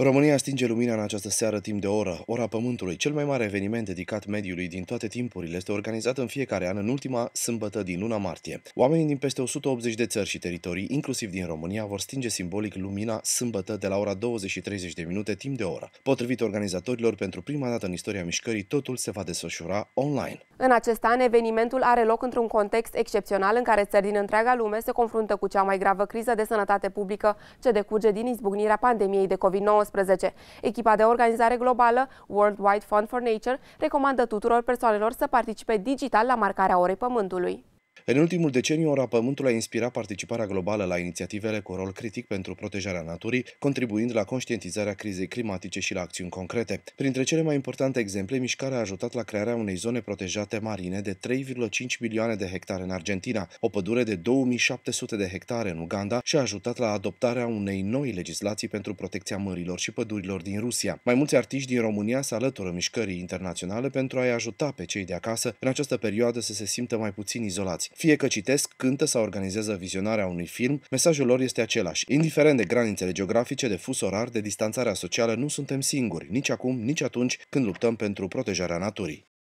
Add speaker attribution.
Speaker 1: România stinge lumina în această seară timp de oră. Ora Pământului, cel mai mare eveniment dedicat mediului din toate timpurile, este organizat în fiecare an în ultima sâmbătă din luna martie. Oamenii din peste 180 de țări și teritorii, inclusiv din România, vor stinge simbolic lumina sâmbătă de la ora 20 și 30 de minute timp de oră. Potrivit organizatorilor, pentru prima dată în istoria mișcării, totul se va desfășura online.
Speaker 2: În acest an, evenimentul are loc într-un context excepțional în care țări din întreaga lume se confruntă cu cea mai gravă criză de sănătate publică ce decurge din izbucnirea pandemiei de COVID-19. 2019. Echipa de organizare globală World Wide Fund for Nature recomandă tuturor persoanelor să participe digital la marcarea orei Pământului.
Speaker 1: În ultimul deceniu, ora Pământului a inspirat participarea globală la inițiativele cu rol critic pentru protejarea naturii, contribuind la conștientizarea crizei climatice și la acțiuni concrete. Printre cele mai importante exemple, mișcarea a ajutat la crearea unei zone protejate marine de 3,5 milioane de hectare în Argentina, o pădure de 2700 de hectare în Uganda și a ajutat la adoptarea unei noi legislații pentru protecția mărilor și pădurilor din Rusia. Mai mulți artiști din România se alătură mișcării internaționale pentru a-i ajuta pe cei de acasă în această perioadă să se simtă mai puțin izolați. Fie că citesc, cântă sau organizează vizionarea unui film, mesajul lor este același. Indiferent de granițele geografice, de fus orar, de distanțarea socială, nu suntem singuri, nici acum, nici atunci când luptăm pentru protejarea naturii.